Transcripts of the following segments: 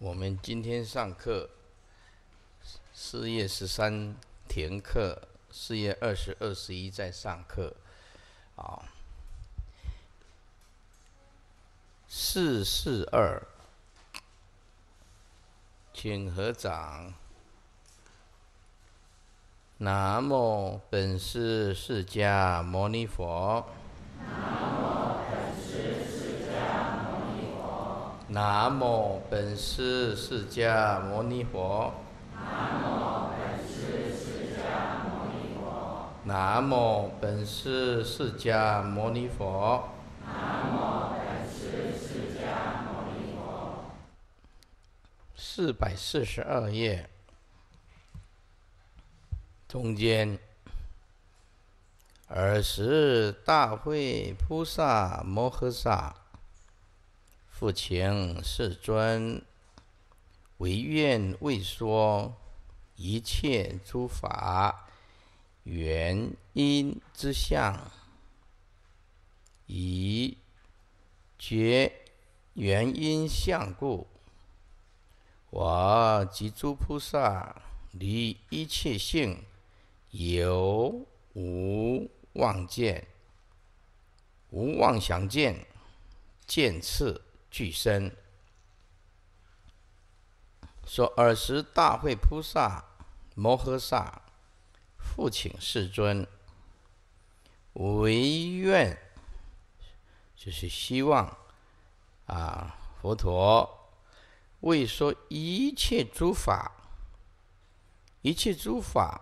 我们今天上课，四月十三停课，四月二十二十一再上课，好，四四二，请合掌，南无本师释迦牟尼佛。南无本师释迦牟尼佛。南无本师释迦牟尼佛。南无本师释迦牟尼佛。南无本师释迦牟尼佛。四百四十二页，中间，尔时大慧菩萨摩诃萨。父情世尊，唯愿为说一切诸法原因之相，以觉原因相故，我及诸菩萨离一切性，有无妄见，无妄想见，见次。俱生。说尔时大会菩萨摩诃萨复请世尊，唯愿就是希望啊，佛陀为说一切诸法，一切诸法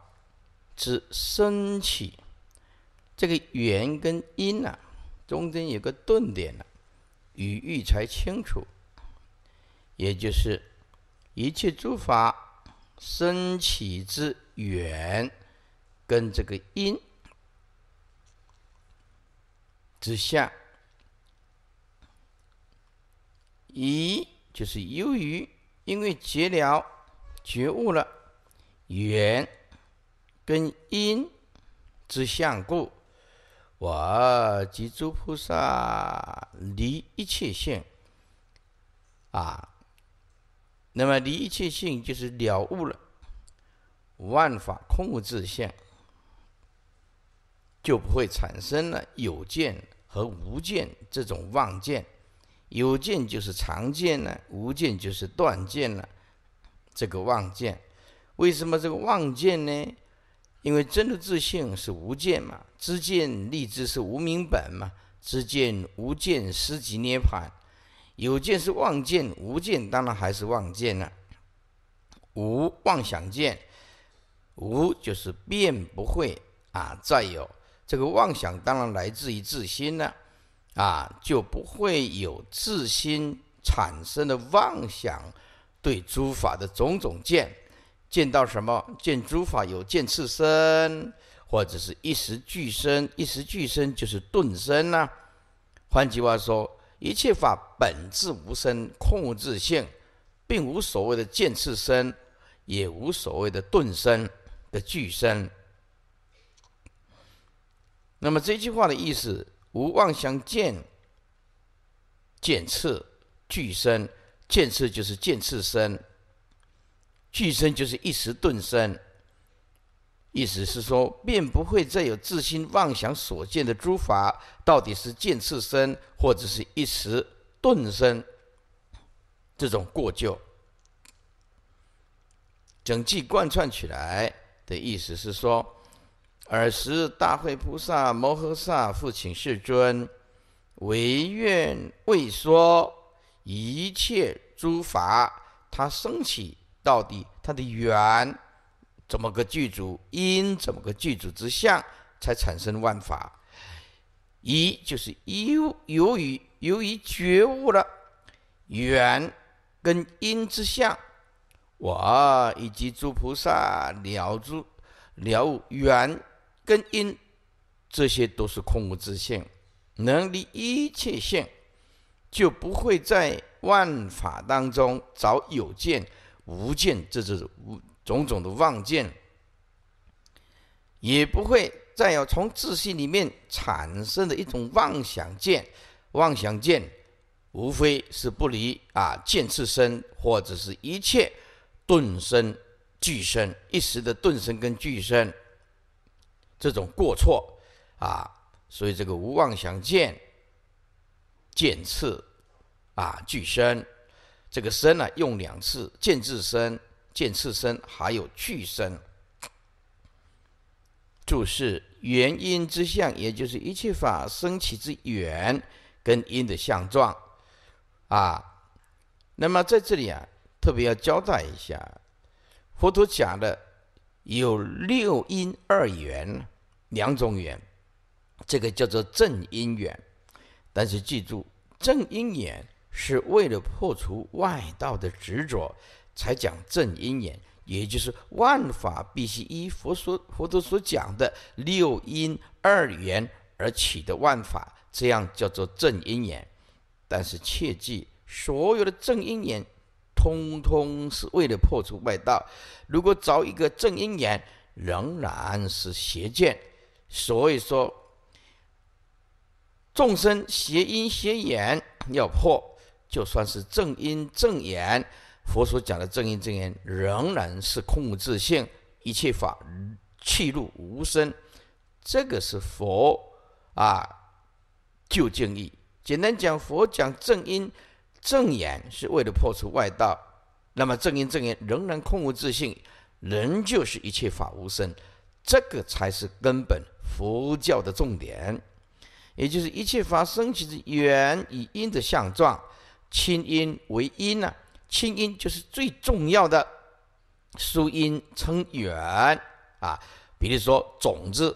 之升起，这个缘跟因啊，中间有个顿点了。语意才清楚，也就是一切诸法生起之缘，跟这个因之相，一就是由于因为结了觉悟了缘跟因之相故。我及诸菩萨离一切性，啊，那么离一切性就是了悟了，万法空无自性，就不会产生了有见和无见这种妄见。有见就是常见了，无见就是断见了，这个妄见。为什么这个妄见呢？因为真的自信是无见嘛，知见立知是无明本嘛，知见无见，十即涅盘。有见是妄见，无见当然还是妄见了。无妄想见，无就是变不会啊。再有这个妄想当然来自于自心了啊，就不会有自心产生的妄想对诸法的种种见。见到什么？见诸法有见次生，或者是一时俱生。一时俱生就是顿生呐。换句话说，一切法本质无生，空无自性，并无所谓的见次生，也无所谓的顿生的俱生。那么这句话的意思，无妄想见，见次俱生，见次就是见次生。具身就是一时顿生，意思是说，并不会再有自心妄想所见的诸法到底是见次生，或者是一时顿生这种过就整句贯穿起来的意思是说，尔时大慧菩萨摩诃萨复请世尊，唯愿为说一切诸法，它升起。到底它的缘怎么个具足，因怎么个具足之相，才产生万法。一就是由由于由于觉悟了缘跟因之相，我以及诸菩萨了诸了缘跟因，这些都是空无之性，能离一切性，就不会在万法当中找有见。无见，这是无种种的妄见，也不会再有从自信里面产生的一种妄想见。妄想见，无非是不离啊见次身，或者是一切顿生俱生一时的顿生跟俱生这种过错啊。所以这个无妄想见，见次啊俱生。这个身呢，用两次，见自身、见次身，还有去身。注释：元因之相，也就是一切法生起之源跟因的相状啊。那么在这里啊，特别要交代一下，佛陀讲的有六因二缘两种缘，这个叫做正因缘，但是记住正因缘。是为了破除外道的执着，才讲正因缘，也就是万法必须依佛所、佛陀所讲的六因二缘而起的万法，这样叫做正因缘。但是切记，所有的正因缘，通通是为了破除外道。如果找一个正因缘，仍然是邪见。所以说，众生邪因邪眼要破。就算是正因正言，佛所讲的正因正言，仍然是空无自性，一切法气入无声。这个是佛啊，就敬意。简单讲，佛讲正因正言是为了破除外道。那么正因正言仍然空无自性，仍旧是一切法无声。这个才是根本佛教的重点，也就是一切法升起的缘与因的相状。清音为音呐，清音就是最重要的，疏音称远啊。比如说种子，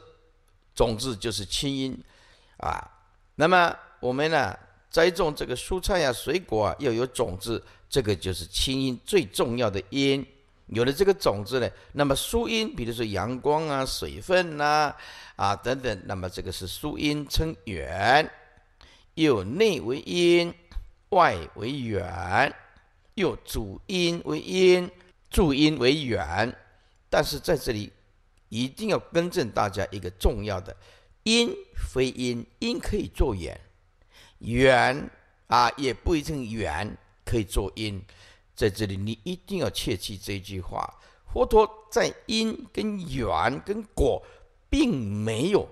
种子就是清音啊。那么我们呢，栽种这个蔬菜呀、水果啊，要有种子，这个就是清音最重要的音。有了这个种子呢，那么疏音，比如说阳光啊、水分呐啊等等，那么这个是疏音称远，有内为阴。外为缘，又主因为因，助因为缘。但是在这里，一定要更正大家一个重要的：因非因，因可以做缘，缘啊也不一定缘可以做因。在这里，你一定要切记这句话：佛陀在因跟缘跟果并没有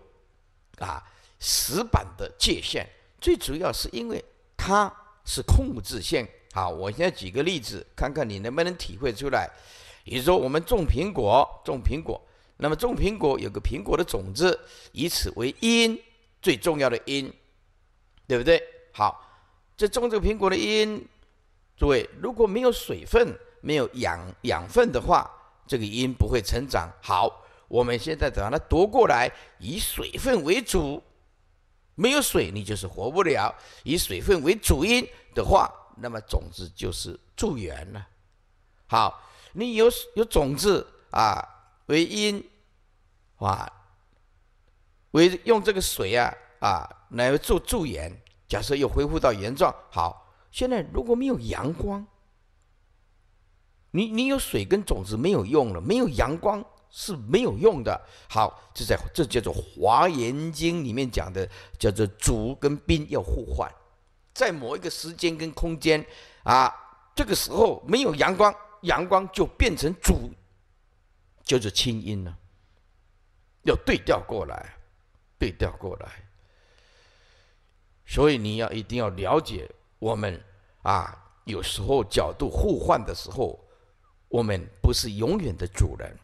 啊死板的界限。最主要是因为他。是控制性。好，我现在举个例子，看看你能不能体会出来。比如说，我们种苹果，种苹果，那么种苹果有个苹果的种子，以此为因，最重要的因，对不对？好，这种这个苹果的因，诸位如果没有水分，没有养养分的话，这个因不会成长。好，我们现在怎它夺过来，以水分为主，没有水你就是活不了，以水分为主因。的话，那么种子就是助缘了。好，你有有种子啊，为因，哇，为用这个水啊啊来做助缘。假设又恢复到原状，好，现在如果没有阳光，你你有水跟种子没有用了，没有阳光是没有用的。好，这在这叫做《华严经》里面讲的，叫做主跟宾要互换。在某一个时间跟空间，啊，这个时候没有阳光，阳光就变成主，就是清音了。要对调过来，对调过来。所以你要一定要了解我们，啊，有时候角度互换的时候，我们不是永远的主人。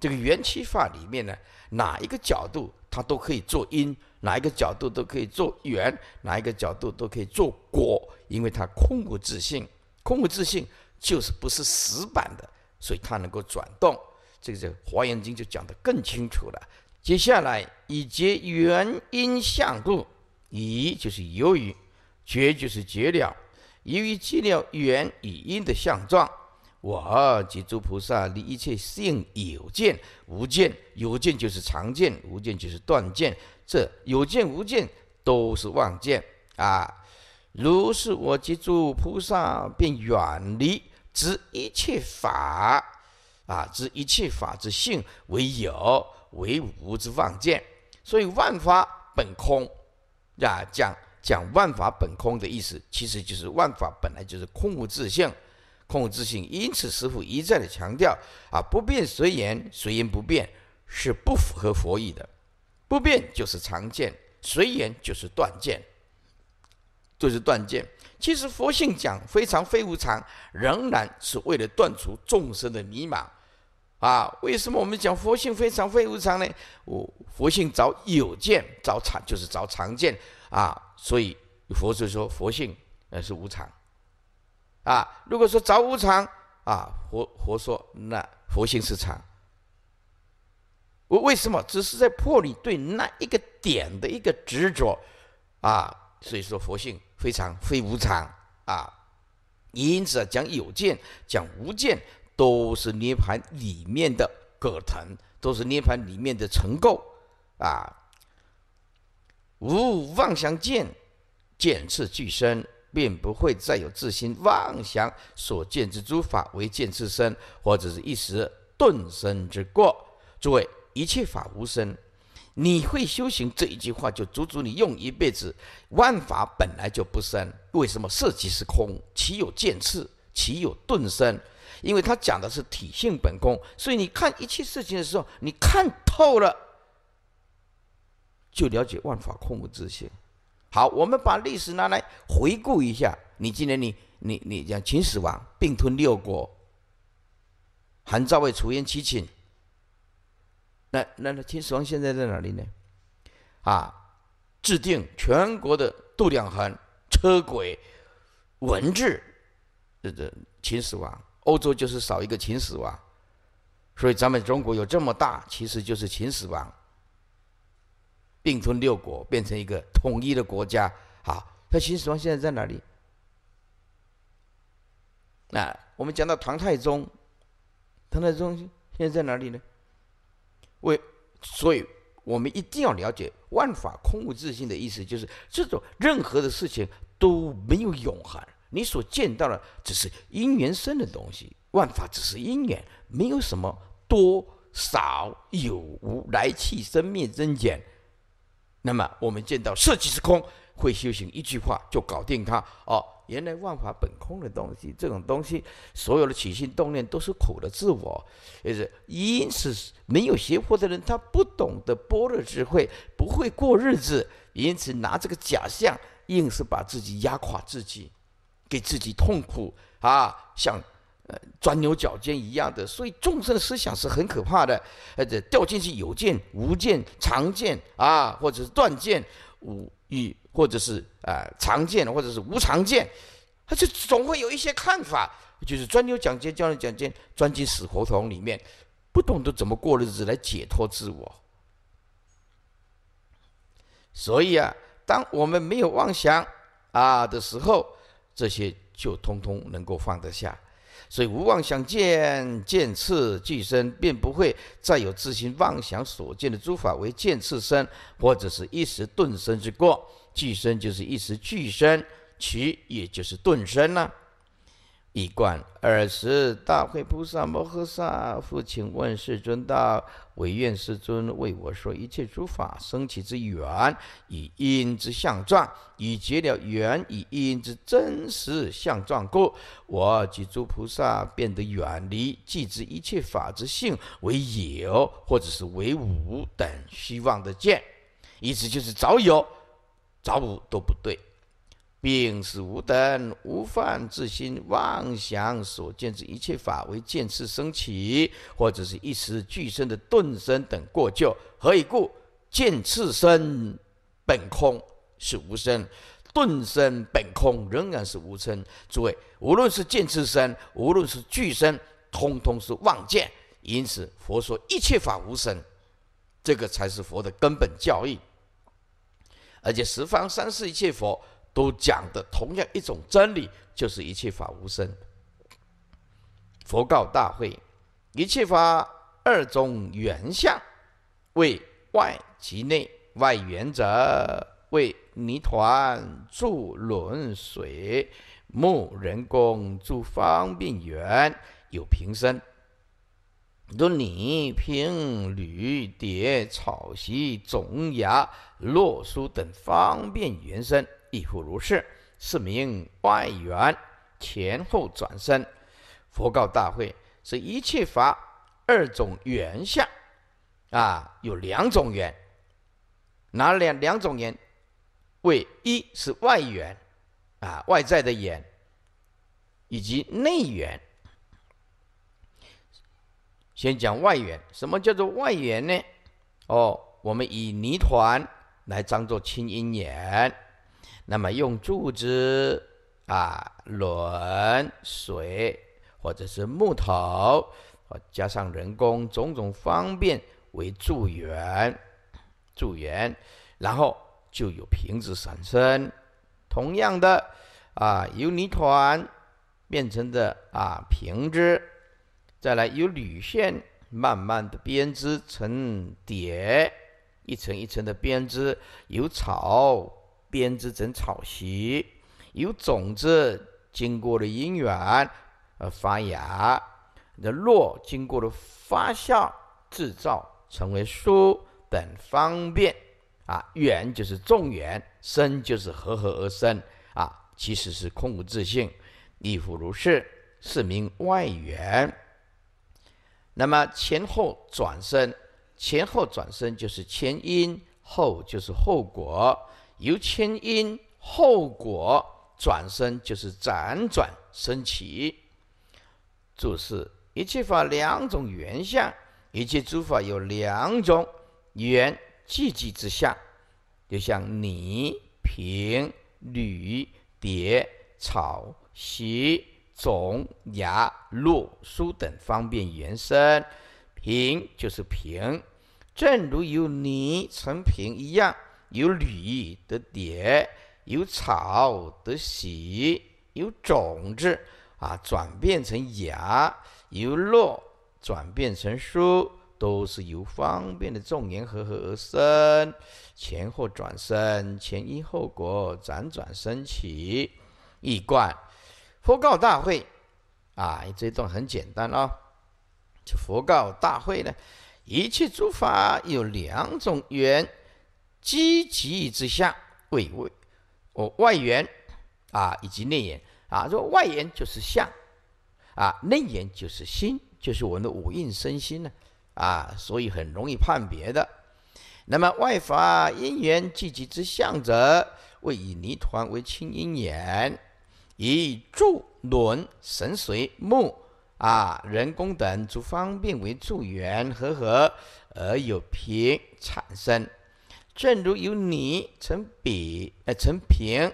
这个元气法里面呢，哪一个角度它都可以做音。哪一个角度都可以做圆，哪一个角度都可以做果，因为它空无自性，空无自性就是不是死板的，所以它能够转动。这个个华严经》就讲得更清楚了。接下来以及原因相故，以就是由于，绝就是绝了，由于觉了缘与因的相状，我及诸菩萨离一切性有见无见，有见就是常见，无见就是断见。这有见无见都是妄见啊！如是我即诸菩萨便远离知一切法啊知一切法之性为有为无之妄见，所以万法本空啊讲讲万法本空的意思，其实就是万法本来就是空无自性，空无自性。因此，师父一再的强调啊，不变随缘，随缘不变，是不符合佛意的。不变就是常见，随缘就是断见，就是断见。其实佛性讲非常非无常，仍然是为了断除众生的迷茫啊。为什么我们讲佛性非常非无常呢？我佛性找有见，找常就是找常见啊。所以佛就说佛性呃是无常啊。如果说找无常啊，佛佛说那佛性是常。我为什么只是在破你对那一个点的一个执着，啊，所以说佛性非常非无常啊，因此啊讲有见讲无见都是涅盘里面的葛藤，都是涅盘里面的尘垢啊，无妄想见，见次俱生，并不会再有自心妄想所见之诸法为见次生，或者是一时顿生之过，诸位。一切法无生，你会修行这一句话，就足足你用一辈子。万法本来就不生，为什么？色即是空，岂有剑刺？岂有顿生？因为他讲的是体性本空，所以你看一切事情的时候，你看透了，就了解万法空无自性。好，我们把历史拿来回顾一下。你今天，你你你讲秦始皇并吞六国，韩赵魏楚燕齐秦。那那那秦始皇现在在哪里呢？啊，制定全国的度量衡、车轨、文字，这这秦始皇，欧洲就是少一个秦始皇，所以咱们中国有这么大，其实就是秦始皇并吞六国，变成一个统一的国家。好，那秦始皇现在在哪里？那我们讲到唐太宗，唐太宗现在在哪里呢？为，所以我们一定要了解“万法空无自性”的意思，就是这种任何的事情都没有永恒，你所见到的只是因缘生的东西，万法只是因缘，没有什么多少有无来去生灭增减。那么我们见到色即是空，会修行一句话就搞定它哦。原来万法本空的东西，这种东西，所有的起心动念都是苦的自我，也是因此没有学佛的人，他不懂得般若智慧，不会过日子，因此拿这个假象，硬是把自己压垮自己，给自己痛苦啊，像呃钻牛角尖一样的。所以众生的思想是很可怕的，而且掉进去有见、无见、常见啊，或者是断见、无与。或者是啊常见，或者是无常见，他就总会有一些看法，就是钻牛角尖、教人角尖、钻进死胡同里面，不懂得怎么过日子来解脱自我。所以啊，当我们没有妄想啊的时候，这些就通通能够放得下。所以无妄想见见次即生，并不会再有自行妄想所见的诸法为见次生，或者是一时顿生之过。俱生就是一时俱生，其也就是顿生了。一观二时，大慧菩萨摩诃萨，父亲问世尊道：唯愿世尊为我说一切诸法生起之缘，以因之相状，以结了缘，以因之真实相状故，我及诸菩萨变得远离，即知一切法之性为有，或者是为无等虚妄的见。意思就是早有。早午都不对，病死无等无犯自心妄想所见之一切法为见次生起，或者是一时俱生的顿生等过旧。何以故？见次生本空是无生，顿生本空仍然是无生。诸位，无论是见次生，无论是俱生，通通是妄见。因此，佛说一切法无生，这个才是佛的根本教义。而且十方三世一切佛都讲的同样一种真理，就是一切法无生。佛告大会：一切法二种原相，为外及内；外圆者为泥团、注轮、水、木、人工住方便缘，有平生。如你平、履叠、草席、种芽、落书等方便缘生，亦复如是。是名外缘，前后转身。佛告大会：是一切法二种缘相。啊，有两种缘，哪两两种缘？为一是外缘，啊，外在的缘，以及内缘。先讲外缘，什么叫做外缘呢？哦，我们以泥团来当做清音源，那么用柱子啊、轮、水或者是木头，加上人工种种方便为助缘，助缘，然后就有瓶子产生。同样的啊，由泥团变成的啊瓶子。再来，由铝线慢慢的编织成蝶，一层一层的编织；由草编织成草席；由种子经过了因缘而发芽，那落经过了发酵制造成为书等方便啊。缘就是众缘生，就是合合而生啊。其实是空无自性，亦复如是，是名外缘。那么前后转身，前后转身就是前因，后就是后果，由前因后果转身就是辗转升起。注释：一切法两种原相，一切诸法有两种缘聚集之相，就像泥、瓶、铝、叠、草、席。种芽落疏等方便延伸，平就是平，正如有泥成平一样，有铝的叠，有草的喜，有种子啊转变成芽，由落转变成疏，都是由方便的众缘和合而生，前后转身，前因后果，辗转升起，一贯。佛告大会，啊，这一段很简单啊，这佛告大会呢，一切诸法有两种缘，积极之相为为哦外缘啊，以及内缘啊。若外缘就是相啊，内缘就是心，就是我们的五蕴身心呢啊，所以很容易判别的。那么外法因缘积极之相者，为以泥团为青因缘。以柱、轮、绳、水、木啊、人工等诸方便为助缘，合合而有平产生。正如有泥成笔，呃成平，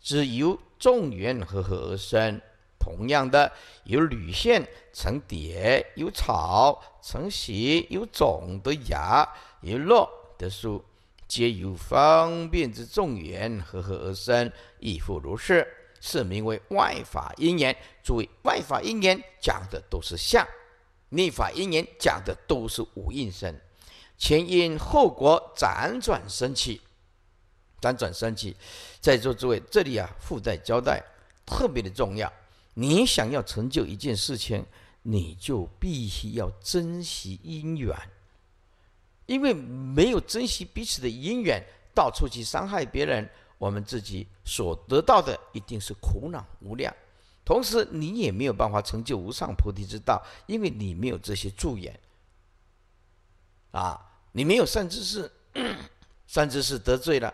只由众缘合合而生。同样的，有铝线成叠，有草成席，有种的芽，有落的树，皆由方便之众缘合合而生，亦复如是。是名为外法因缘，注意，外法因缘讲的都是相，内法因缘讲的都是无应身。前因后果辗转升起，辗转升起，在座诸位，这里啊附带交代特别的重要，你想要成就一件事情，你就必须要珍惜因缘，因为没有珍惜彼此的因缘，到处去伤害别人。我们自己所得到的一定是苦恼无量，同时你也没有办法成就无上菩提之道，因为你没有这些助缘，啊，你没有甚至是甚至是得罪了，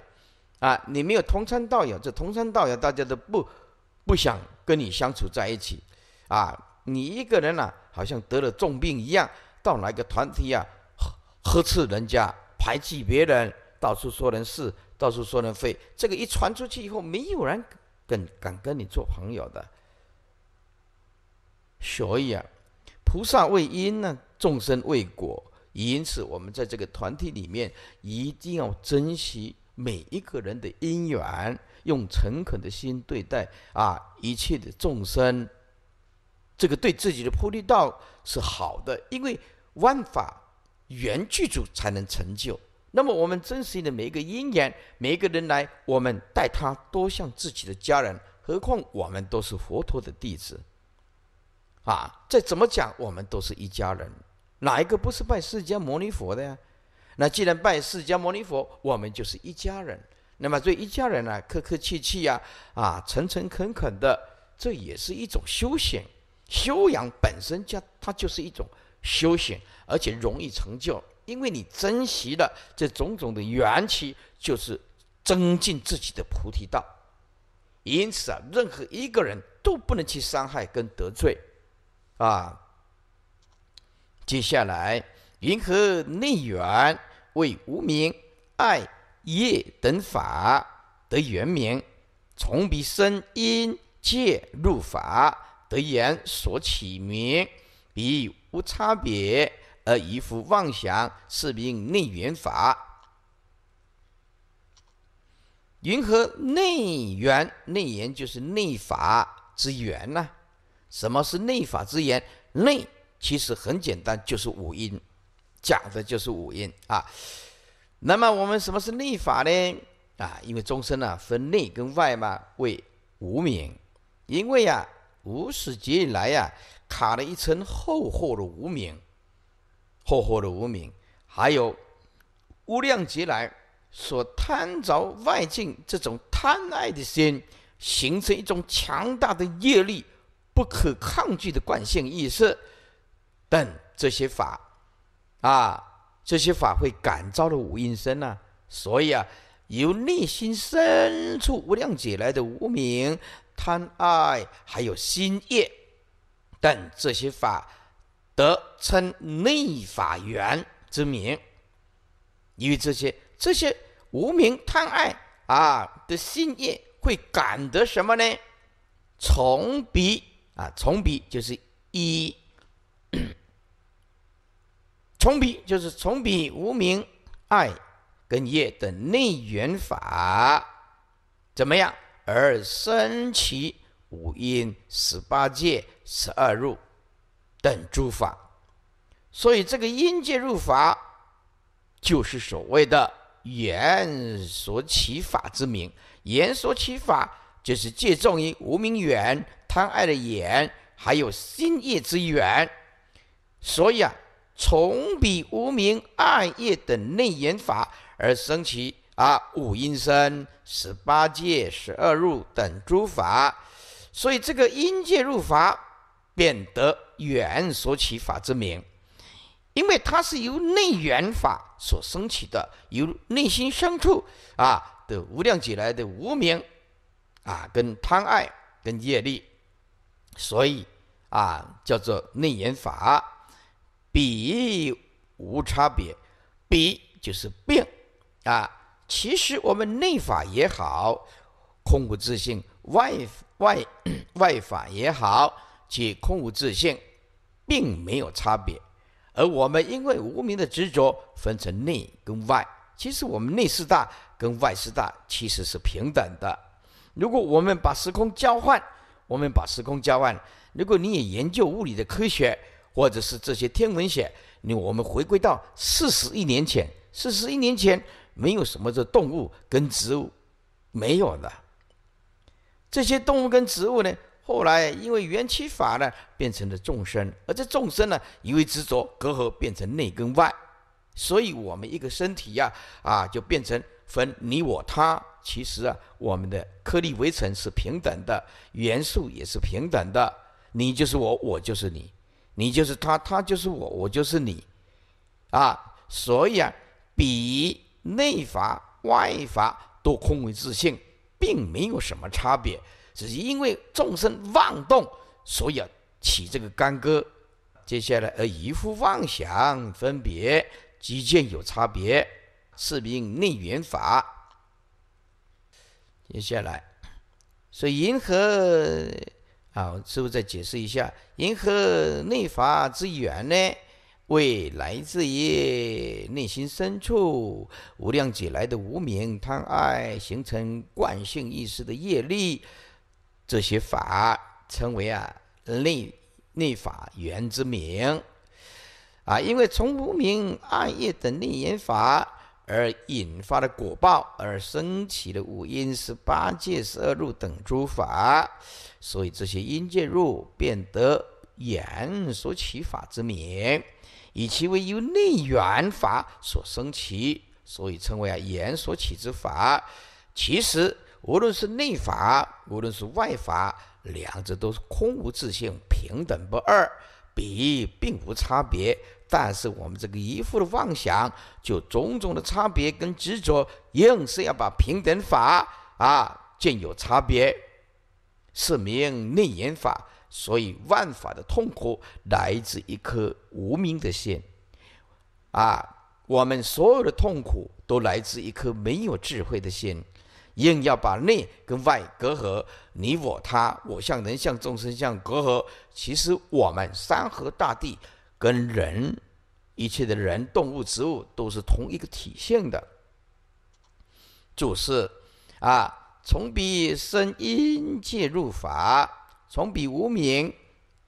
啊，你没有同参道友，这同参道友大家都不不想跟你相处在一起，啊，你一个人呢好像得了重病一样，到哪个团体呀呵斥人家，排挤别人，到处说人是。到处说人非，这个一传出去以后，没有人跟敢跟你做朋友的。所以啊，菩萨为因呢，众生为果，因此我们在这个团体里面一定要珍惜每一个人的因缘，用诚恳的心对待啊一切的众生。这个对自己的菩提道是好的，因为万法缘具足才能成就。那么我们真实的每一个因缘，每一个人来，我们待他多像自己的家人，何况我们都是佛陀的弟子，啊，再怎么讲，我们都是一家人，哪一个不是拜释迦牟尼佛的呀？那既然拜释迦牟尼佛，我们就是一家人。那么对一家人呢，客客气气呀，啊，诚诚恳恳的，这也是一种修行，修养本身加它就是一种修行，而且容易成就。因为你珍惜了这种种的缘起，就是增进自己的菩提道。因此啊，任何一个人都不能去伤害跟得罪，啊。接下来，云何内缘为无名爱业等法得原名，从彼生因借入法得言所起名，彼无差别。而一附妄想，是名内缘法。云何内缘？内缘就是内法之源呢？什么是内法之源？内其实很简单，就是五音，讲的就是五音啊。那么我们什么是内法呢？啊，因为众生呢分内跟外嘛，为无名，因为呀，无始劫以来呀，卡了一层厚厚的无名，厚厚的无名，还有无量劫来所贪着外境这种贪爱的心，形成一种强大的业力，不可抗拒的惯性意识等这些法，啊，这些法会感召了五阴身呐。所以啊，由内心深处无量劫来的无名、贪爱，还有心业等这些法。得称内法缘之名，因为这些这些无明贪爱啊的心业，会感得什么呢？重比啊，重比就是一，重 比就是重比无明爱跟业的内缘法怎么样而生起五阴十八界十二入？等诸法，所以这个因界入法就是所谓的缘所起法之名。缘所起法就是借重于无名缘、贪爱的眼，还有心业之缘。所以啊，从彼无名、暗业等内言法而生起啊五阴身、十八界、十二入等诸法。所以这个因界入法。便得缘所起法之名，因为它是由内缘法所生起的，由内心深处啊的无量劫来的无名，啊，跟贪爱、跟业力，所以啊叫做内缘法，比无差别，比就是变啊。其实我们内法也好，空无自性；外外外法也好。且空无自性，并没有差别。而我们因为无名的执着，分成内跟外。其实我们内四大跟外四大其实是平等的。如果我们把时空交换，我们把时空交换。如果你也研究物理的科学，或者是这些天文学，那我们回归到四十亿年前。四十亿年前没有什么的动物跟植物，没有的。这些动物跟植物呢？后来，因为缘起法呢，变成了众生，而这众生呢，因为执着隔阂，变成内跟外，所以我们一个身体呀，啊，就变成分你我他。其实啊，我们的颗粒微尘是平等的，元素也是平等的。你就是我，我就是你，你就是他，他就是我，我就是你，啊，所以啊，比内法外法都空为自性，并没有什么差别。只是因为众生妄动，所以起这个干戈。接下来，而一夫妄想分别，之见有差别，是名内缘法。接下来，所以银河啊，师傅再解释一下，银河内法之源呢，为来自于内心深处无量劫来的无明贪爱，形成惯性意识的业力。这些法称为啊内内法缘之名，啊，因为从无明暗业等内因法而引发的果报而升起的五阴十八界十二入等诸法，所以这些因界入变得言所起法之名，以其为由内缘法所升起，所以称为啊言所起之法，其实。无论是内法，无论是外法，两者都是空无自性，平等不二，比并无差别。但是我们这个一副的妄想，就种种的差别跟执着，硬是要把平等法啊见有差别，是名内言法。所以万法的痛苦来自一颗无名的心啊，我们所有的痛苦都来自一颗没有智慧的心。硬要把内跟外隔阂，你我他，我相人相众生相隔阂。其实我们山河大地跟人，一切的人、动物、植物都是同一个体现的。注释啊，从彼生因介入法，从彼无名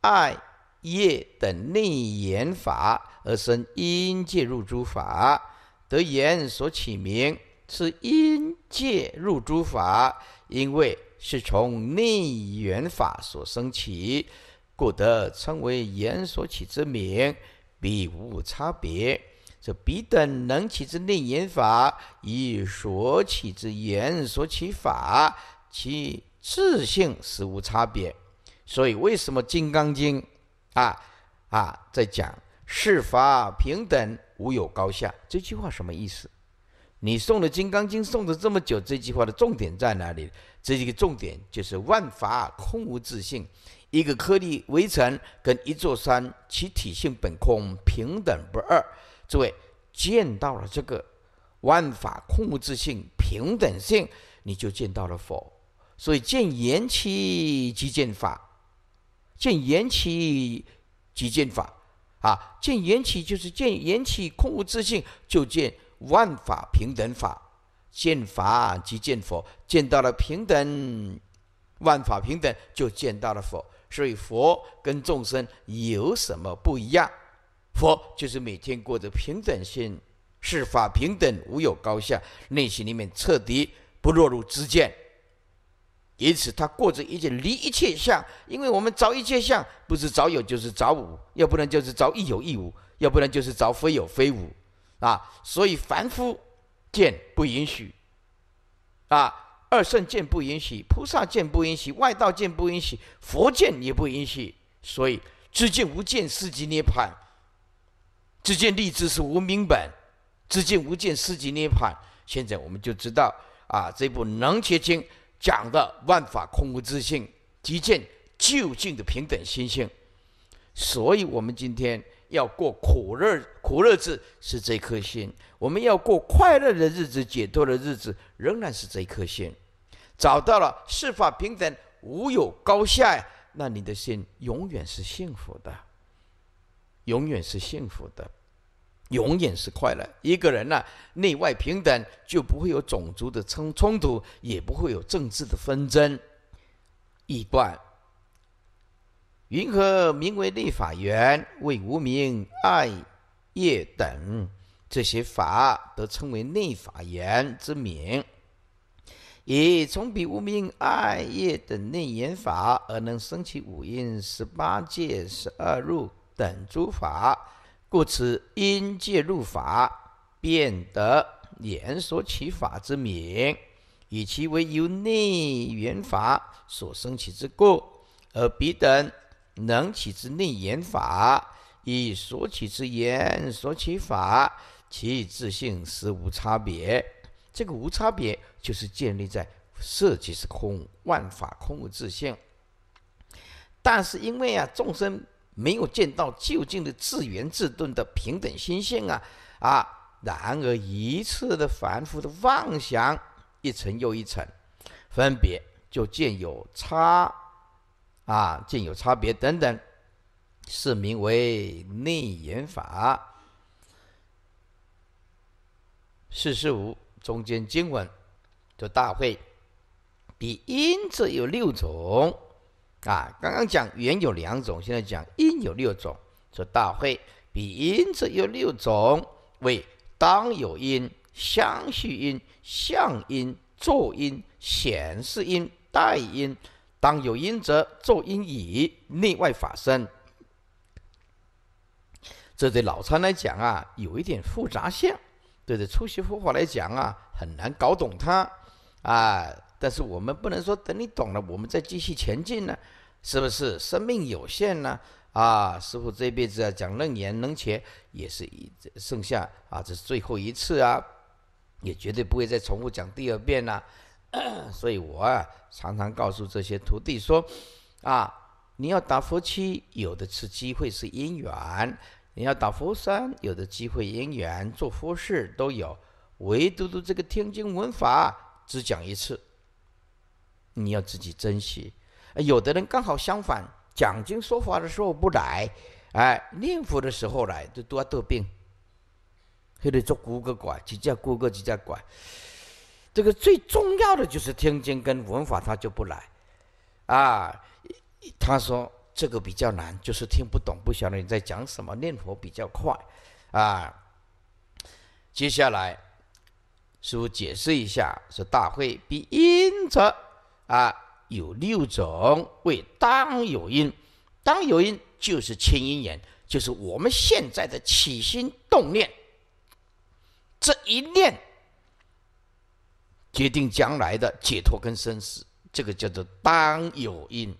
爱、业等内言法而生因介入诸法，得言所起名。是因界入诸法，因为是从内缘法所生起，故得称为言所起之名，彼无差别。这彼等能起之内缘法以所起之言所起法，其自性实无差别。所以，为什么《金刚经》啊啊在讲事法平等，无有高下？这句话什么意思？你诵了《金刚经》，诵了这么久，这句话的重点在哪里？这一个重点就是万法空无自性，一个颗粒微尘跟一座山，其体性本空平等不二。诸位见到了这个万法空无自性平等性，你就见到了佛。所以见缘起即见法，见缘起即见法。啊，见缘起就是见缘起空无自性，就见。万法平等法，见法即见佛，见到了平等，万法平等就见到了佛。所以佛跟众生有什么不一样？佛就是每天过着平等性，是法平等，无有高下，内心里面彻底不落入知见，因此他过着一切离一切相。因为我们找一切相，不是找有就是找无，要不然就是找亦有亦无，要不然就是找非有非无。啊，所以凡夫见不允许，啊，二圣见不允许，菩萨见不允许，外道见不允许，佛见也不允许。所以，知见无见，四级涅槃；只见立知是无明本；知见无见，四级涅槃。现在我们就知道，啊，这部《能结经》讲的万法空无自性，即见究竟的平等心性。所以，我们今天。要过苦乐苦日子是这颗心，我们要过快乐的日子、解脱的日子，仍然是这颗心。找到了事法平等，无有高下，那你的心永远是幸福的，永远是幸福的，永远是快乐。一个人呢，内外平等，就不会有种族的冲冲突，也不会有政治的纷争，一贯。云何名为内法缘？为无明、爱、业等这些法，都称为内法缘之名。以从彼无明、爱、业等内缘法而能生起五蕴、十八界、十二入等诸法，故此因界入法，便得言所起法之名。以其为由内缘法所生起之故，而彼等。能起之内言法，以所起之言所起法，其自性实无差别。这个无差别，就是建立在色即是空，万法空无自性。但是因为啊，众生没有见到究竟的自圆自顿的平等心性啊啊！然而一次的反复的妄想，一层又一层，分别就见有差。啊，竟有差别等等，是名为内言法。四十五中间经文，这大会，比因字有六种。啊，刚刚讲缘有两种，现在讲因有六种。这大会，比因字有六种，为当有因、相续因、相因、奏因、显示因、代因。当有因则作因以内外法生，这对老参来讲啊，有一点复杂性；对这初学佛法来讲啊，很难搞懂它。啊，但是我们不能说等你懂了，我们再继续前进呢？是不是？生命有限呢？啊，师傅这辈子啊，讲楞严能且也是一剩下啊，这是最后一次啊，也绝对不会再重复讲第二遍了。所以我啊，常常告诉这些徒弟说，啊，你要打佛七，有的是机会是因缘；你要打佛三，有的机会因缘做佛事都有，唯独的这个天经文法只讲一次，你要自己珍惜。有的人刚好相反，讲经说法的时候不来，哎，念佛的时候来，都都要得病，还得做骨骼管，就叫骨骼就叫管。这个最重要的就是听经跟文法，他就不来，啊，他说这个比较难，就是听不懂，不晓得你在讲什么。念佛比较快，啊，接下来，师傅解释一下，说大会比因则啊有六种为当有因，当有因就是清因缘，就是我们现在的起心动念，这一念。决定将来的解脱跟生死，这个叫做当有因，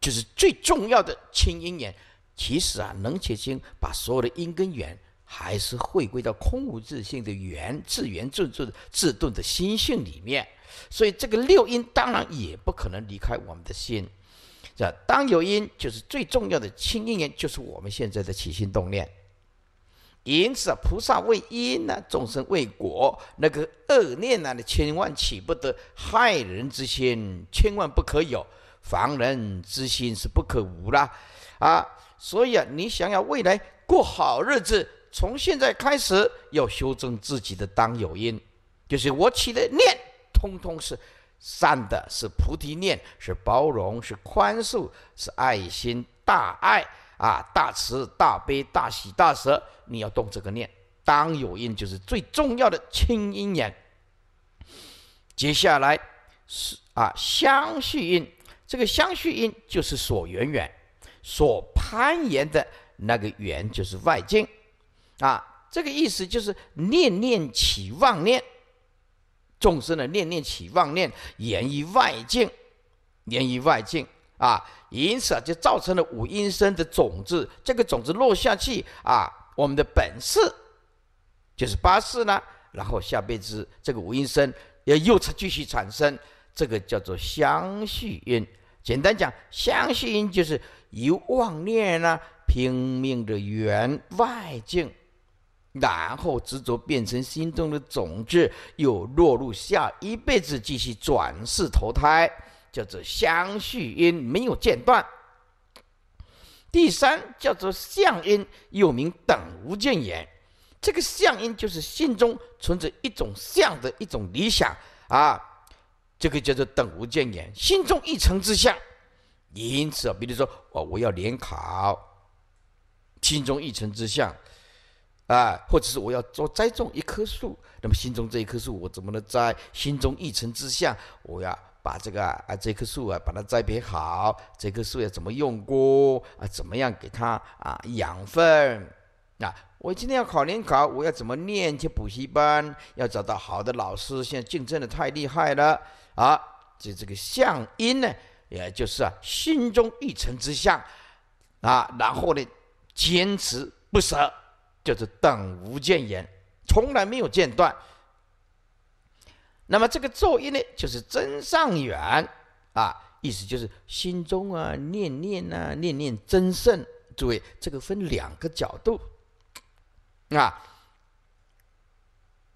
就是最重要的清因缘。其实啊，能起清把所有的因根源还是回归到空无自性的缘自缘自自自动的心性里面。所以这个六因当然也不可能离开我们的心。这当有因就是最重要的清因缘，就是我们现在的起心动念。因此啊，菩萨为因呢，众生为果。那个恶念啊，你千万起不得，害人之心千万不可有，防人之心是不可无啦。啊，所以啊，你想要未来过好日子，从现在开始要修正自己的当有因，就是我起的念，通通是善的，是菩提念，是包容，是宽恕，是爱心，大爱。啊，大慈、大悲、大喜、大舍，你要动这个念，当有因，就是最重要的清因缘。接下来是啊，相续因，这个相续因就是所缘缘，所攀岩的那个缘就是外境。啊，这个意思就是念念起妄念，众生的念念起妄念源于外境，源于外境。啊，因此啊，就造成了五阴身的种子。这个种子落下去啊，我们的本事就是八世呢。然后下辈子这个五阴身又又继续产生，这个叫做相续因。简单讲，相续因就是由妄念呢拼命的缘外境，然后执着变成心中的种子，又落入下一辈子继续转世投胎。叫做相续因没有间断。第三叫做相因，又名等无间缘。这个相因就是心中存着一种相的一种理想啊，这个叫做等无间缘。心中一成之相，因此，啊，比如说，哦，我要联考，心中一成之相，啊，或者是我要做栽种一棵树，那么心中这一棵树，我怎么能在心中一成之相，我要。把这个啊，这棵树啊，把它栽培好。这棵树要怎么用锅啊？怎么样给它啊养分？啊，我今天要考联考，我要怎么念？去补习班，要找到好的老师。现在竞争的太厉害了啊！这这个相因呢，也就是啊，心中一成之相啊，然后呢，坚持不舍，就是等无间言，从来没有间断。那么这个咒印呢，就是真上缘啊，意思就是心中啊，念念啊，念念增圣。诸位，这个分两个角度啊。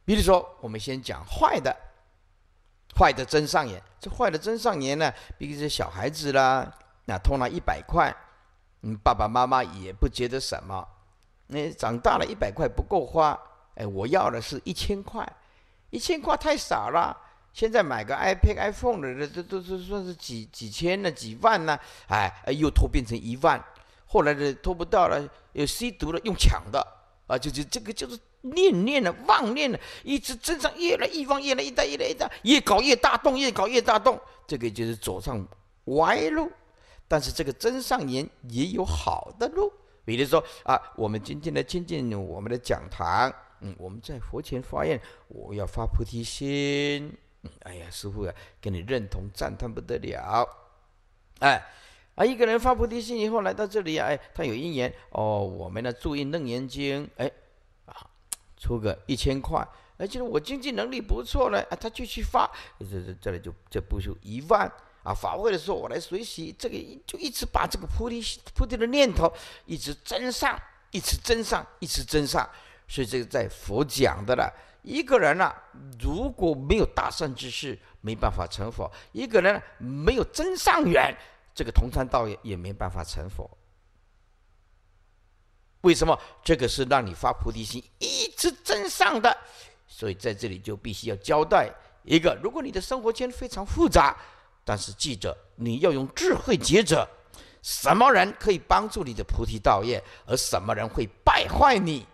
比如说，我们先讲坏的，坏的真上缘。这坏的真上缘呢，比如是小孩子啦，那偷了一百块，嗯，爸爸妈妈也不觉得什么。那长大了一百块不够花，哎，我要的是一千块。一千块太少了，现在买个 iPad、iPhone 的，这都都算是几几千呢、几万呢？哎哎，又拖变成一万，后来的拖不到了，又吸毒了，用抢的，啊，就是这个就是念念的妄念的，一直增上越来越旺，越来越大，越来越大，越搞越大洞，越搞越大洞，这个就是走上歪路。但是这个真上瘾也有好的路，比如说啊，我们今天来亲近我们的讲堂。嗯，我们在佛前发愿，我要发菩提心。哎呀，师傅啊，跟你认同赞叹不得了。哎，啊，一个人发菩提心以后，来到这里呀，哎，他有因缘哦，我们呢，注意楞严经》。哎，啊，出个一千块，而且我经济能力不错呢，啊，他就去发，这这这里就这不收一万。啊，法会的时候我来随喜，这个就一直把这个菩提菩提的念头一直增上，一直增上，一直增上。所以这个在佛讲的了，一个人呢如果没有大善之事，没办法成佛；一个人没有真善缘，这个同参道也也没办法成佛。为什么？这个是让你发菩提心，一直增上的。所以在这里就必须要交代一个：如果你的生活圈非常复杂，但是记着你要用智慧抉择，什么人可以帮助你的菩提道业，而什么人会败坏你。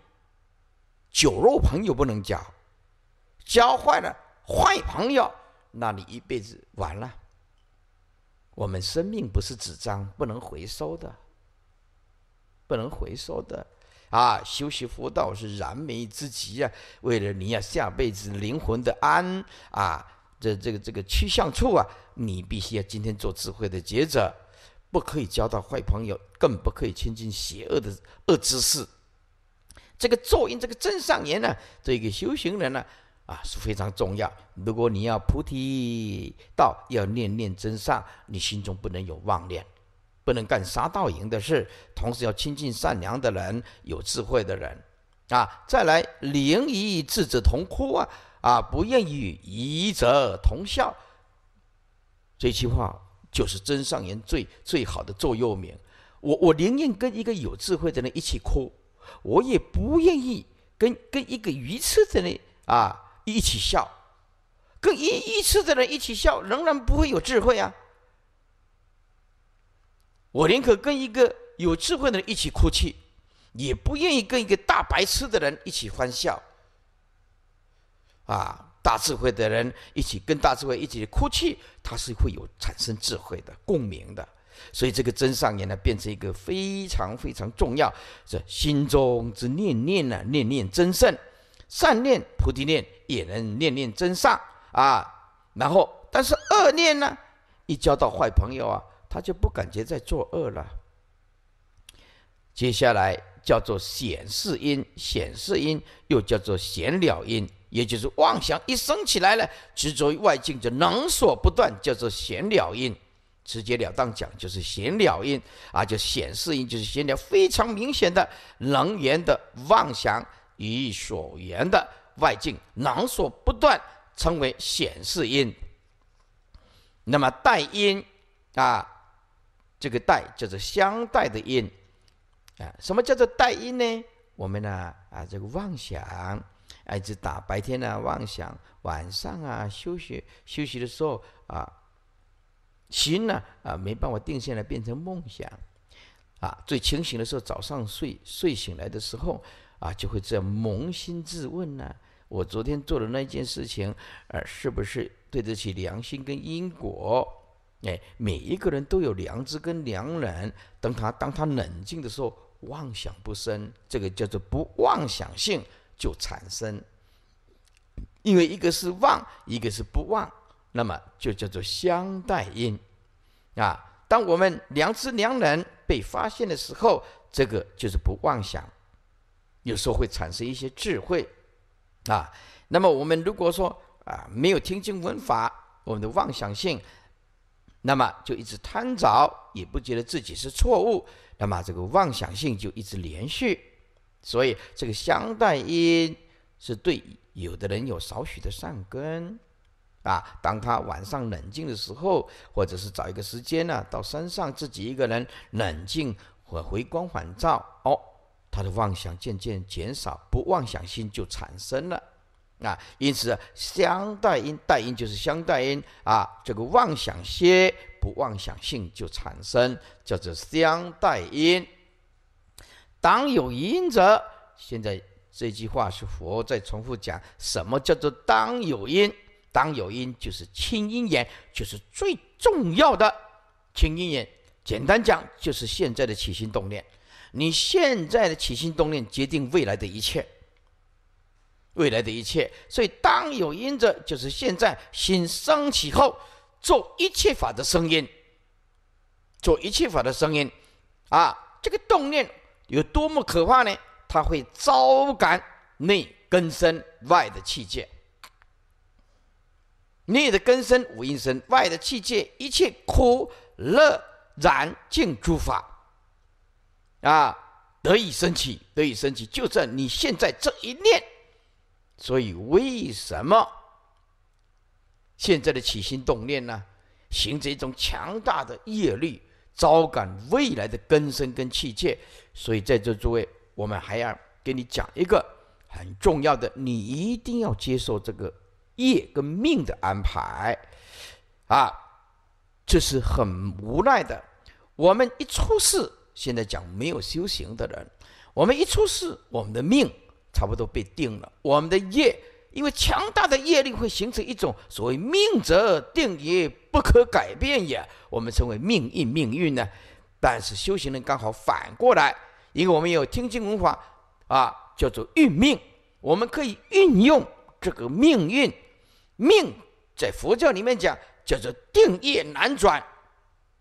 酒肉朋友不能交，交坏了坏朋友，那你一辈子完了。我们生命不是纸张，不能回收的，不能回收的。啊，修习佛道是燃眉之急啊！为了你要下辈子灵魂的安啊，这这个这个趋向处啊，你必须要今天做智慧的抉择，不可以交到坏朋友，更不可以亲近邪恶的恶知识。这个咒右，这个真上言呢，这个修行人呢，啊是非常重要。如果你要菩提道，要念念真善，你心中不能有妄念，不能干杀盗淫的事，同时要亲近善良的人，有智慧的人，啊，再来，灵异与智者同哭啊，啊，不愿意与愚者同笑。这句话就是真上言最最好的座右铭。我我宁愿跟一个有智慧的人一起哭。我也不愿意跟跟一个愚痴的人啊一起笑，跟一愚痴的人一起笑，仍然不会有智慧啊。我宁可跟一个有智慧的人一起哭泣，也不愿意跟一个大白痴的人一起欢笑。啊，大智慧的人一起跟大智慧一起哭泣，他是会有产生智慧的共鸣的。所以这个真善念呢，变成一个非常非常重要，这心中之念念呢，念念真善善念、菩提念也能念念真上啊。然后，但是恶念呢，一交到坏朋友啊，他就不感觉在作恶了。接下来叫做显示因，显示因又叫做显了因，也就是妄想一升起来了，执着于外境就能所不断，叫做显了因。直截了当讲，就是显了音啊，就显示音，就是显了非常明显的能源的妄想与所缘的外境，能所不断，称为显示音。那么带音啊，这个带叫做相带的音啊。什么叫做带音呢？我们呢啊，这个妄想啊，就打白天呢妄想，晚上啊休息休息的时候啊。心呢啊，没办法定下来，变成梦想啊。最清醒的时候，早上睡睡醒来的时候啊，就会这样扪心自问呢：我昨天做的那件事情，呃，是不是对得起良心跟因果？哎，每一个人都有良知跟良忍。等他当他冷静的时候，妄想不生，这个叫做不妄想性就产生。因为一个是妄，一个是不妄。那么就叫做相待因，啊，当我们良知良能被发现的时候，这个就是不妄想，有时候会产生一些智慧，啊，那么我们如果说啊没有听经闻法，我们的妄想性，那么就一直贪着，也不觉得自己是错误，那么这个妄想性就一直连续，所以这个相待因是对有的人有少许的善根。啊，当他晚上冷静的时候，或者是找一个时间呢，到山上自己一个人冷静或回光返照哦，他的妄想渐渐减少，不妄想心就产生了。啊，因此相待因待因就是相待因啊，这个妄想些，不妄想性就产生，叫做相待因。当有因者，现在这句话是佛在重复讲，什么叫做当有因？当有因就是清因缘，就是最重要的清因缘。简单讲，就是现在的起心动念。你现在的起心动念决定未来的一切，未来的一切。所以，当有因者，就是现在心升起后，做一切法的声音，做一切法的声音。啊，这个动念有多么可怕呢？它会招感内根生外的气界。内的根深五阴生，外的气界一切苦乐然尽诸法，啊，得以升起，得以升起，就在你现在这一念。所以，为什么现在的起心动念呢，形成一种强大的业力，招感未来的根深跟气界？所以在座诸位，我们还要给你讲一个很重要的，你一定要接受这个。业跟命的安排，啊，这是很无奈的。我们一出世，现在讲没有修行的人，我们一出世，我们的命差不多被定了。我们的业，因为强大的业力会形成一种所谓“命则定也，不可改变也”，我们称为命运、命运呢。但是修行人刚好反过来，因为我们有听经文化，啊，叫做运命，我们可以运用这个命运。命在佛教里面讲叫做定业难转，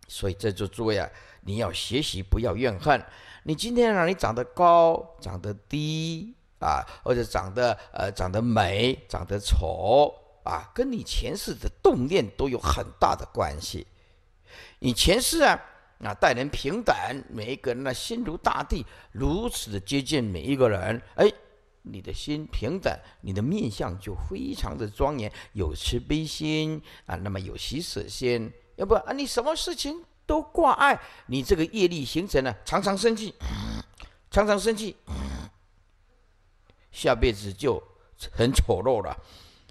所以在座诸位啊，你要学习不要怨恨。你今天让你长得高，长得低啊，或者长得呃长得美，长得丑啊，跟你前世的动念都有很大的关系。你前世啊，啊，待人平等，每一个人的心如大地，如此的接近每一个人，哎。你的心平等，你的面相就非常的庄严，有慈悲心啊，那么有喜舍心，要不啊，你什么事情都挂碍，你这个业力形成了，常常生气，常常生气，下辈子就很丑陋了，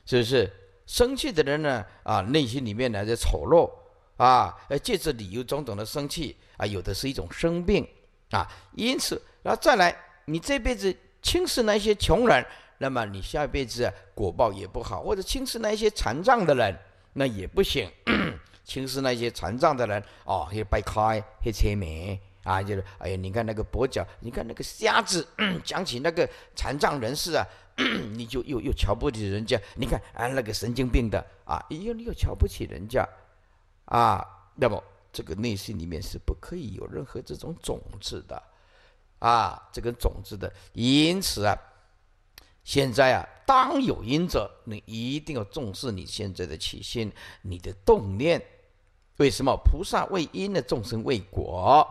是不是？生气的人呢，啊，内心里面呢在丑陋啊，呃，借着理由种种的生气啊，有的是一种生病啊，因此，然后再来，你这辈子。轻视那些穷人，那么你下一辈子果报也不好；或者轻视那些残障的人，那也不行。轻视那些残障的人，哦，黑掰开，黑催眠，啊，就是哎呀，你看那个跛脚，你看那个瞎子，讲起那个残障人士啊，你就又又瞧不起人家。你看啊，那个神经病的啊，哎你又瞧不起人家，啊，那么这个内心里面是不可以有任何这种种子的。啊，这个种子的，因此啊，现在啊，当有因者，你一定要重视你现在的起心，你的动念。为什么？菩萨为因呢，众生为果。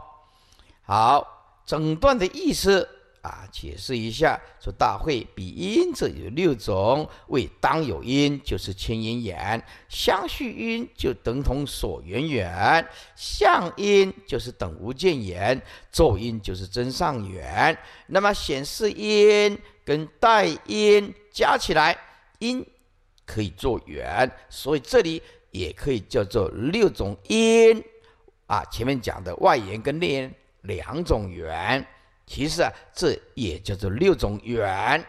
好，整段的意思。啊，解释一下，说大会比因者有六种，为当有因就是清音眼；相续因就等同所缘缘，相因就是等无间眼；作因就是真上缘。那么显示因跟带因加起来，因可以做缘，所以这里也可以叫做六种因。啊，前面讲的外缘跟内缘两种缘。其实啊，这也叫做六种缘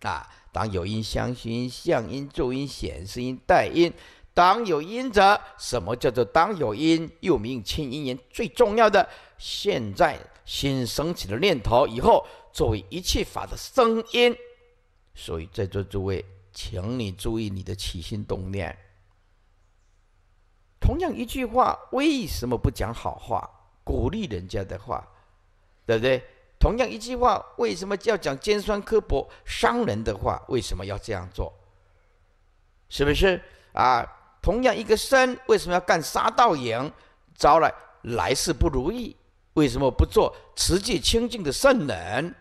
啊。当有因相因相因助因显因带因，当有因者，什么叫做当有因？又名清因缘，最重要的。现在新升起的念头，以后作为一切法的声音。所以，在座诸位，请你注意你的起心动念。同样一句话，为什么不讲好话，鼓励人家的话，对不对？同样一句话，为什么要讲尖酸刻薄伤人的话？为什么要这样做？是不是啊？同样一个身，为什么要干杀盗淫，招来来世不如意？为什么不做持戒清净的圣人？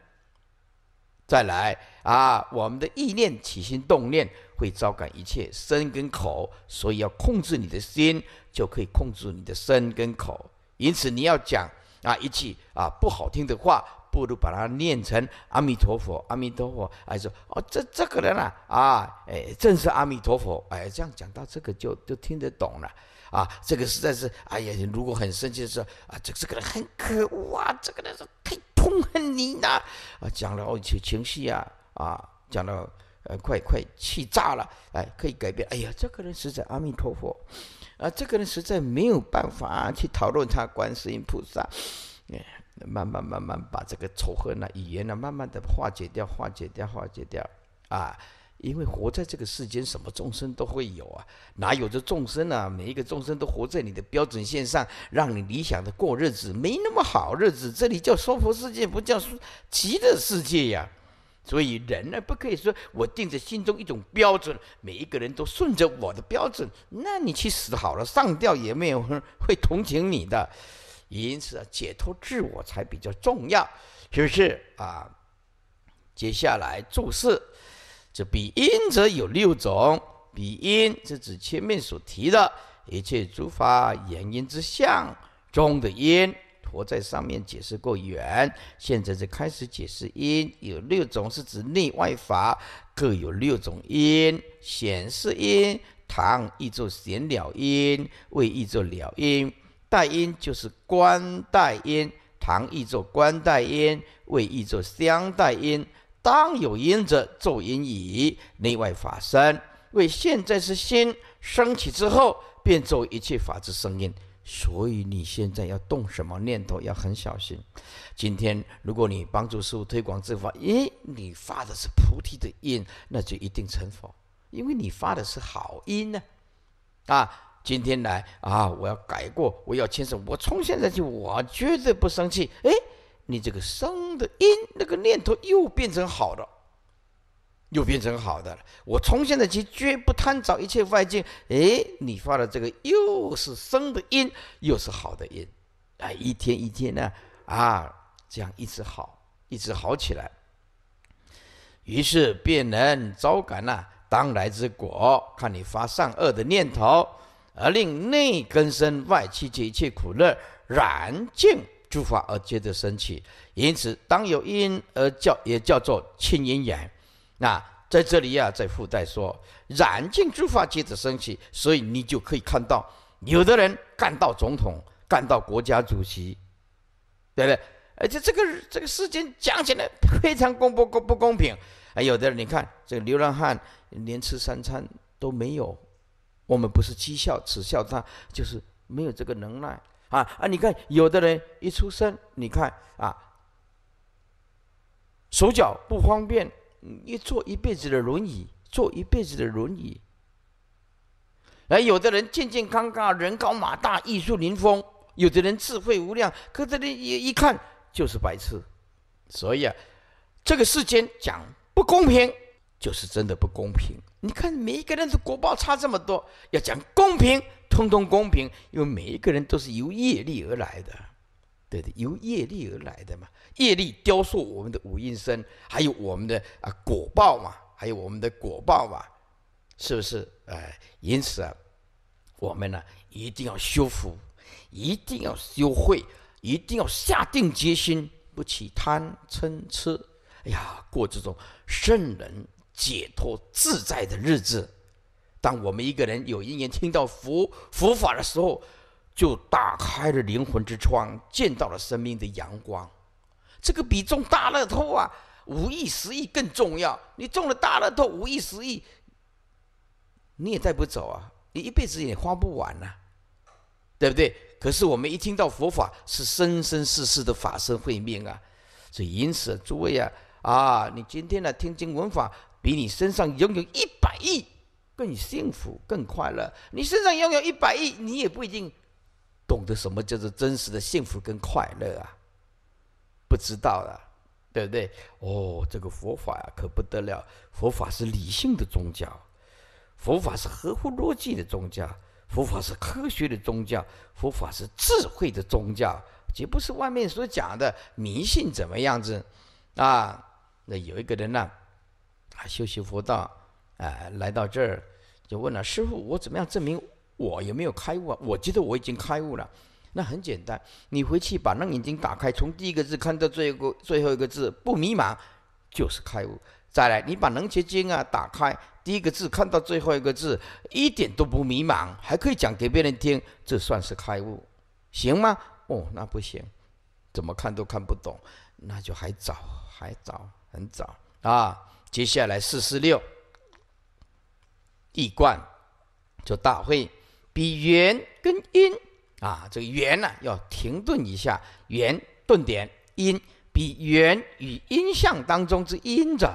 再来啊，我们的意念起心动念会招感一切身跟口，所以要控制你的心，就可以控制你的身跟口。因此你要讲啊一句啊不好听的话。不如把它念成阿弥陀佛，阿弥陀佛。还说，哦，这这个人啊，啊，哎，正是阿弥陀佛。哎，这样讲到这个就就听得懂了。啊，这个实在是，哎呀，如果很生气的时候，啊，这个这个人很可恶啊，这个人是太痛恨你呐啊，讲了哦情情绪啊，啊，讲了呃，快快气炸了。哎，可以改变。哎呀，这个人实在阿弥陀佛，啊，这个人实在没有办法去讨论他观世音菩萨。慢慢慢慢把这个仇恨呢、语言呢，慢慢的化解掉、化解掉、化解掉啊！因为活在这个世间，什么众生都会有啊，哪有这众生啊？每一个众生都活在你的标准线上，让你理想的过日子，没那么好日子。这里叫娑婆世界，不叫极乐世界呀。所以人呢，不可以说我定在心中一种标准，每一个人都顺着我的标准，那你去死好了，上吊也没有人会同情你的。因此，啊，解脱自我才比较重要，是不是啊？接下来注释，这比因则有六种比因，是指前面所提的一切诸法原因之相中的因。我在上面解释过缘，现在就开始解释因。有六种是指内外法各有六种因，显示因，唐译作显了因，未译作了因。代音就是观代音，唐译作观代音，为译作相代音。当有音者，奏音以内外法身为现在是心升起之后，便奏一切法之声音。所以你现在要动什么念头，要很小心。今天如果你帮助师傅推广这法，咦，你发的是菩提的音，那就一定成佛，因为你发的是好音呢，啊。今天来啊！我要改过，我要牵手，我从现在起，我绝对不生气。哎，你这个生的因，那个念头又变成好的，又变成好的了。我从现在起，绝不贪找一切外境。哎，你发的这个又是生的因，又是好的因。哎，一天一天呢，啊，这样一直好，一直好起来。于是便能招感呢，当来之果。看你发善恶的念头。而令内根生外气结一切苦乐，染尽诸法而皆得生起。因此，当有因而叫也叫做清因缘。那在这里呀，在附带说染尽诸法皆得生起，所以你就可以看到，有的人干到总统，干到国家主席，对不对？而且这个这个事情讲起来非常公不公不公平？哎，有的人你看，这个流浪汉连吃三餐都没有。我们不是讥笑、耻笑他，就是没有这个能耐啊！啊，你看，有的人一出生，你看啊，手脚不方便，一坐一辈子的轮椅，坐一辈子的轮椅。而有的人健健康康，人高马大，玉树临风；有的人智慧无量，可这里一一看就是白痴。所以啊，这个世间讲不公平，就是真的不公平。你看，每一个人的果报差这么多，要讲公平，通通公平，因为每一个人都是由业力而来的，对的，由业力而来的嘛，业力雕塑我们的五阴身，还有我们的啊果报嘛，还有我们的果报嘛，是不是？哎，因此啊，我们呢一定要修福，一定要修慧，一定要下定决心，不起贪嗔痴，哎呀，过这种圣人。解脱自在的日子。当我们一个人有一年听到佛佛法的时候，就打开了灵魂之窗，见到了生命的阳光。这个比中大乐透啊、无亿十亿更重要。你中了大乐透、无亿十亿，你也带不走啊，你一辈子也花不完呐，对不对？可是我们一听到佛法，是生生世世的法身会面啊，所以因此，诸位啊，啊，你今天呢，听经闻法。比你身上拥有一百亿更幸福、更快乐。你身上拥有一百亿，你也不一定懂得什么叫做真实的幸福跟快乐啊，不知道啊。对不对？哦，这个佛法呀，可不得了！佛法是理性的宗教，佛法是合乎逻辑的宗教，佛法是科学的宗教，佛法是智慧的宗教，绝不是外面所讲的迷信怎么样子啊！那有一个人呢？啊，修习佛道，啊，来到这儿就问了师傅，我怎么样证明我有没有开悟啊？我觉得我已经开悟了。那很简单，你回去把《那眼睛打开，从第一个字看到最后最后一个字，不迷茫就是开悟。再来，你把《能结经》啊打开，第一个字看到最后一个字，一点都不迷茫，还可以讲给别人听，这算是开悟，行吗？哦，那不行，怎么看都看不懂，那就还早，还早，很早啊。接下来四四六，一冠，就大会，比圆跟音啊，这个圆呢要停顿一下，圆顿点音，比元与音相当中之音者，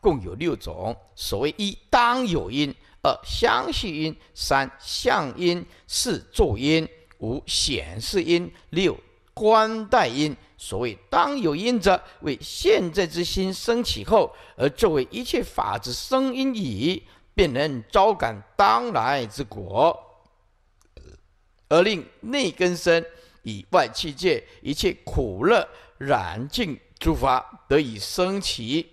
共有六种，所谓一当有音，二相续音，三相音，四助音，五显示音，六观待音。所谓当有因者，为现在之心升起后，而作为一切法之生因已，便能招感当来之果，而令内根生以外气界一切苦乐染净诸法得以升起。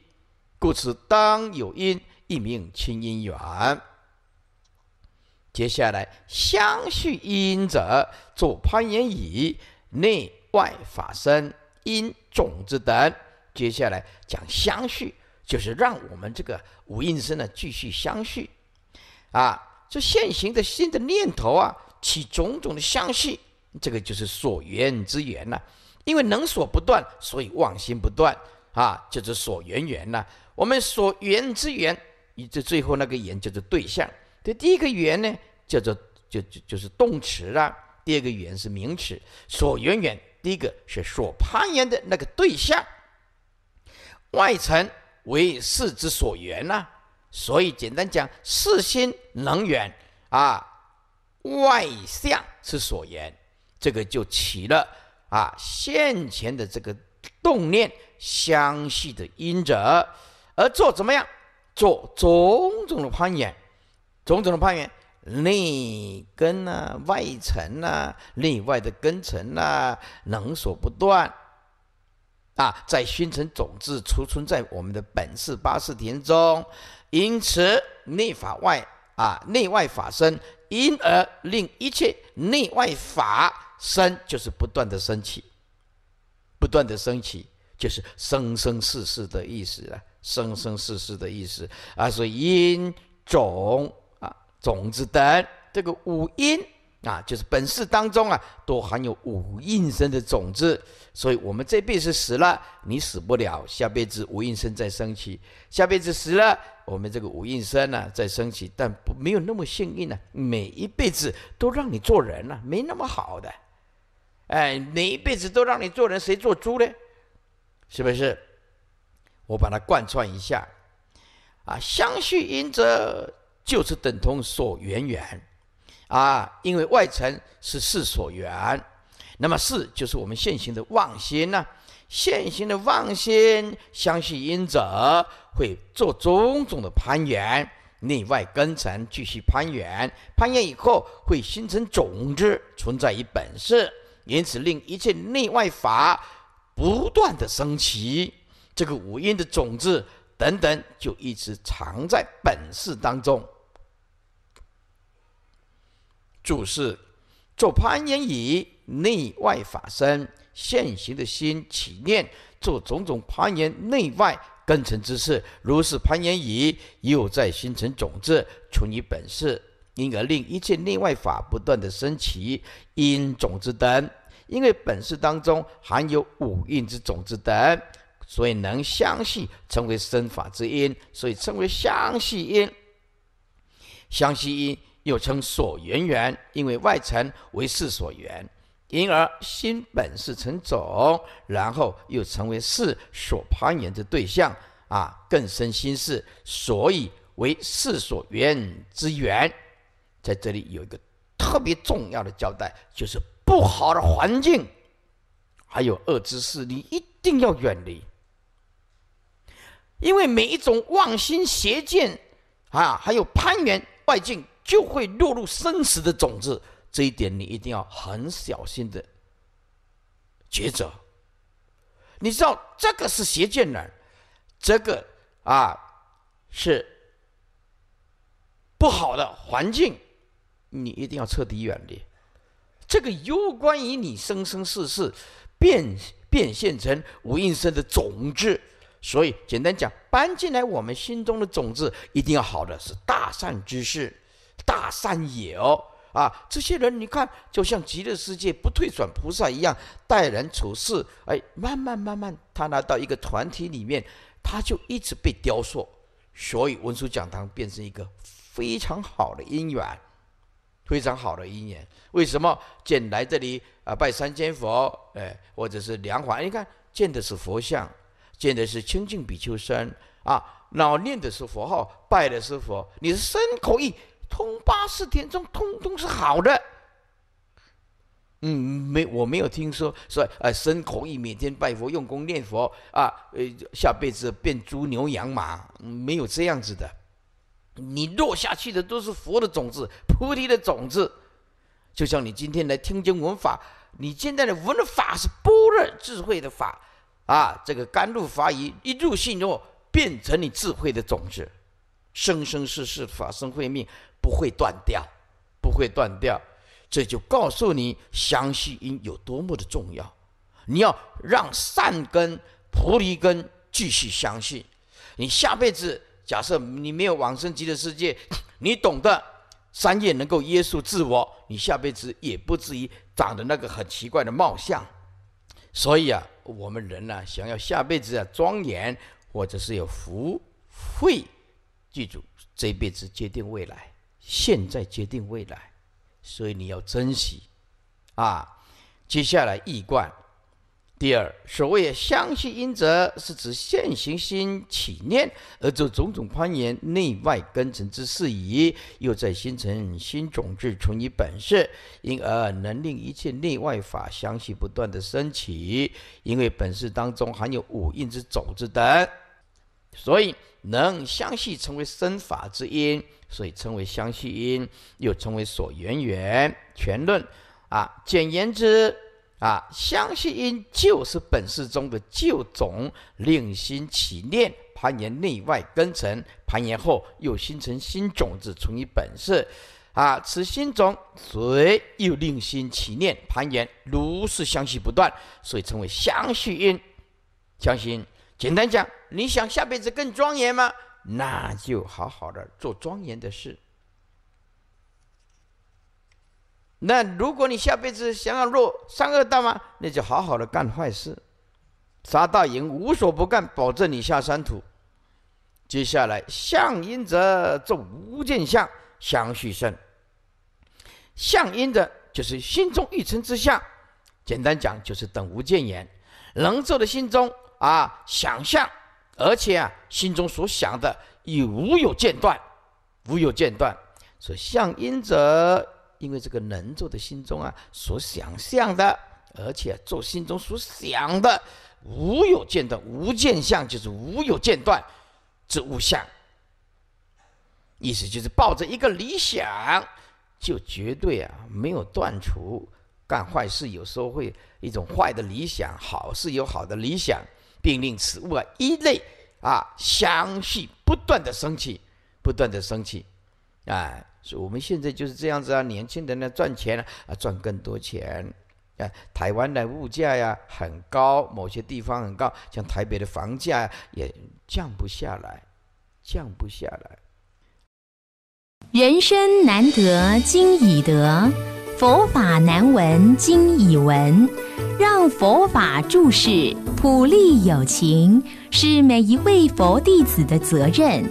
故此当有因，一名清因缘。接下来相续因者，作攀岩已，内外法身、因种子等，接下来讲相续，就是让我们这个无意识呢继续相续啊。这现行的新的念头啊，起种种的相续，这个就是所缘之缘呐。因为能所不断，所以妄心不断啊，叫做所缘缘呐。我们所缘之缘，你这最后那个缘叫做对象。这第一个缘呢，叫做就就就是动词啊。第二个缘是名词，所缘缘。第一个是所攀缘的那个对象，外层为事之所缘呐，所以简单讲，四心能源啊，外相是所缘，这个就起了啊现前的这个动念相续的因者，而做怎么样？做种种的攀缘，种种的攀缘。内根呐，外尘呐，内外的根尘呐，能所不断，啊，在熏成种子，储存在我们的本识八识田中，因此内法外啊，内外法生，因而令一切内外法生，就是不断的升起，不断的升起，就是生生世世的意思了，生生世世的意思啊，所以因种。种子等这个五阴啊，就是本世当中啊，都含有五应身的种子，所以我们这辈子死了，你死不了，下辈子五应身再升起；下辈子死了，我们这个五应身呢再升起，但没有那么幸运呢，每一辈子都让你做人了，没那么好的。哎，每一辈子都让你做人，谁做猪呢？是不是？我把它贯穿一下啊，相续因则。就是等同所缘缘，啊，因为外尘是世所缘，那么世就是我们现行的妄心呢。现行的妄心，相信因者会做种种的攀缘，内外根尘继续攀缘，攀缘以后会形成种子，存在于本世，因此令一切内外法不断的升起。这个五阴的种子等等，就一直藏在本世当中。注释：做攀岩以内外法身现行的心起念，做种种攀岩内外根尘之事，如是攀岩以又在心成种子，存于本世，因而令一切内外法不断的升起因种子等。因为本世当中含有五蕴之种子等，所以能相续成为生法之因，所以称为相续因。相续因。又称所缘缘，因为外尘为事所缘，因而心本是成种，然后又成为事所攀缘之对象啊，更深心事，所以为事所缘之缘。在这里有一个特别重要的交代，就是不好的环境，还有恶之事，你一定要远离，因为每一种妄心邪见啊，还有攀缘外境。就会落入生死的种子，这一点你一定要很小心的抉择。你知道这个是邪见呢，这个啊是不好的环境，你一定要彻底远离。这个攸关于你生生世世变变现成无应生的种子，所以简单讲，搬进来我们心中的种子一定要好的是大善之事。大善也哦，啊，这些人你看，就像极乐世界不退转菩萨一样，待人处事，哎，慢慢慢慢，他拿到一个团体里面，他就一直被雕塑，所以文殊讲堂变成一个非常好的姻缘，非常好的姻缘。为什么？见来这里啊，拜三千佛，哎，或者是两华，你看见的是佛像，见的是清净比丘身，啊，老念的是佛号，拜的是佛，你是身口意通八识田中，通通是好的。嗯，没，我没有听说说，哎，牲口一每天拜佛用功念佛啊，呃，下辈子变猪牛羊马，没有这样子的。你落下去的都是佛的种子，菩提的种子。就像你今天来听经闻法，你现在的闻法是般若智慧的法啊，这个甘露法雨一入信之后，变成你智慧的种子，生生世世法身慧命。不会断掉，不会断掉，这就告诉你，相信因有多么的重要。你要让善根、菩提根继续相信。你下辈子，假设你没有往生极乐世界，你懂得三业能够约束自我，你下辈子也不至于长得那个很奇怪的貌相。所以啊，我们人呢，想要下辈子啊庄严，或者是有福慧，记住，这辈子决定未来。现在决定未来，所以你要珍惜啊！接下来易观，第二所谓相续因则，是指现行心起念而做种种攀缘内外根尘之事宜，又在心成新种子存于本识，因而能令一切内外法相续不断的升起。因为本识当中含有五蕴之种子等，所以能相续成为身法之因。所以称为相续因，又称为所缘缘全论。啊，简言之，啊，相续因就是本世中的旧种，另心起念，攀缘内外根尘，攀缘后又形成新种子，存于本世。啊，此新种随又令心起念攀缘，如是相续不断，所以称为相续因。相信简单讲，你想下辈子更庄严吗？那就好好的做庄严的事。那如果你下辈子想要落三恶道嘛，那就好好的干坏事，杀大淫，无所不干，保证你下三途。接下来相因者，做无尽相相续生。相因者就是心中欲成之相，简单讲就是等无见言，能做的心中啊想象。而且啊，心中所想的亦无有间断，无有间断。所相因者，因为这个能做的心中啊，所想象的，而且做心中所想的，无有间断，无间相就是无有间断之物相。意思就是抱着一个理想，就绝对啊没有断除干坏事。有时候会一种坏的理想，好事有好的理想。并令此物啊一类啊相续不断的升起，不断的升起，哎，所以我们现在就是这样子啊，年轻人呢赚钱啊赚更多钱，啊，台湾的物价呀很高，某些地方很高，像台北的房价也降不下来，降不下来。人生难得今已得，佛法难闻今已闻。让佛法注释普利有情，是每一位佛弟子的责任。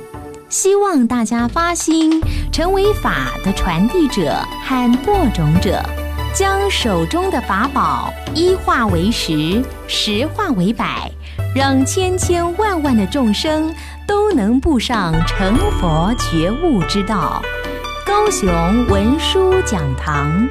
希望大家发心，成为法的传递者和播种者，将手中的法宝一化为十，十化为百，让千千万万的众生。都能步上成佛觉悟之道。高雄文殊讲堂。